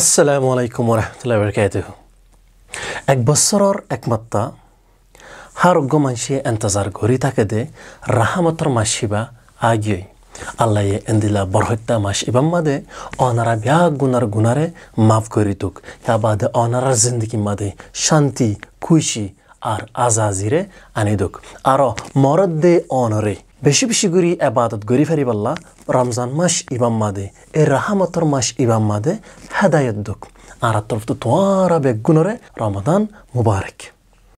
আসসালামু আলাইকুম রহমতুল্লাহ বরকাত এক বছৰৰ একমাত্রা হারোগ্য মানুষে এন্তজার ঘুরি থাকে দে রাহামতর মাসিবা আগিয়ে আল্লাহ এন্দিলা বরহত্যা মাস ইবাম্মা দে অনারা ব্যাগ গুনার গুনারে মাফ করি তুক তা বাদে অনারার জিন্দগি মাদে শান্তি খুশি আর আজাজিরে আনি দুক আর মরদ দে অনরে বেশি বেশি গুরি এবাদত গরি ফেরিবাল্লা রমজান মাস ইবাম্মা দে এ রাহামতর মাস ইবাম্মা দে هدايا الدك أردت تطوار بجنرة رمضان مبارك